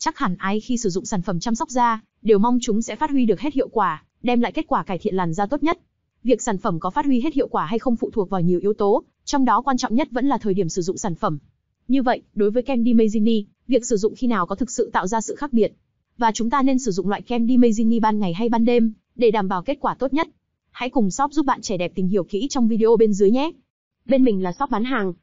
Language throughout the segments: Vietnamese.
chắc hẳn ai khi sử dụng sản phẩm chăm sóc da, đều mong chúng sẽ phát huy được hết hiệu quả, đem lại kết quả cải thiện làn da tốt nhất. Việc sản phẩm có phát huy hết hiệu quả hay không phụ thuộc vào nhiều yếu tố, trong đó quan trọng nhất vẫn là thời điểm sử dụng sản phẩm. Như vậy, đối với kem Dimazini, việc sử dụng khi nào có thực sự tạo ra sự khác biệt? Và chúng ta nên sử dụng loại kem Dimazini ban ngày hay ban đêm để đảm bảo kết quả tốt nhất? Hãy cùng shop giúp bạn trẻ đẹp tìm hiểu kỹ trong video bên dưới nhé. Bên mình là shop bán hàng,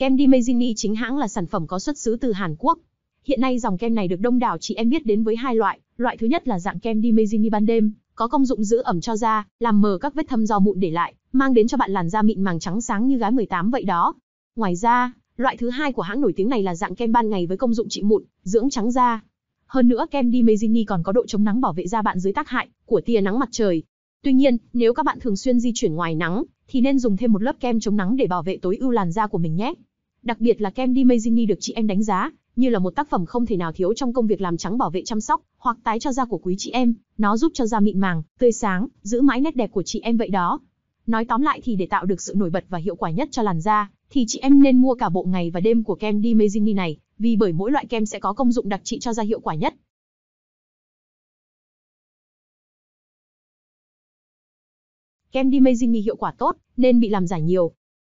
Kem Dimezini chính hãng là sản phẩm có xuất xứ từ Hàn Quốc. Hiện nay dòng kem này được đông đảo chị em biết đến với hai loại, loại thứ nhất là dạng kem Dimezini ban đêm, có công dụng giữ ẩm cho da, làm mờ các vết thâm do mụn để lại, mang đến cho bạn làn da mịn màng trắng sáng như gái 18 vậy đó. Ngoài ra, loại thứ hai của hãng nổi tiếng này là dạng kem ban ngày với công dụng trị mụn, dưỡng trắng da. Hơn nữa kem Dimezini còn có độ chống nắng bảo vệ da bạn dưới tác hại của tia nắng mặt trời. Tuy nhiên, nếu các bạn thường xuyên di chuyển ngoài nắng thì nên dùng thêm một lớp kem chống nắng để bảo vệ tối ưu làn da của mình nhé. Đặc biệt là kem Dimazini được chị em đánh giá như là một tác phẩm không thể nào thiếu trong công việc làm trắng bảo vệ chăm sóc hoặc tái cho da của quý chị em. Nó giúp cho da mịn màng, tươi sáng, giữ mãi nét đẹp của chị em vậy đó. Nói tóm lại thì để tạo được sự nổi bật và hiệu quả nhất cho làn da, thì chị em nên mua cả bộ ngày và đêm của kem Dimazini này, vì bởi mỗi loại kem sẽ có công dụng đặc trị cho da hiệu quả nhất. Kem Dimazini hiệu quả tốt, nên bị làm giả nhiều,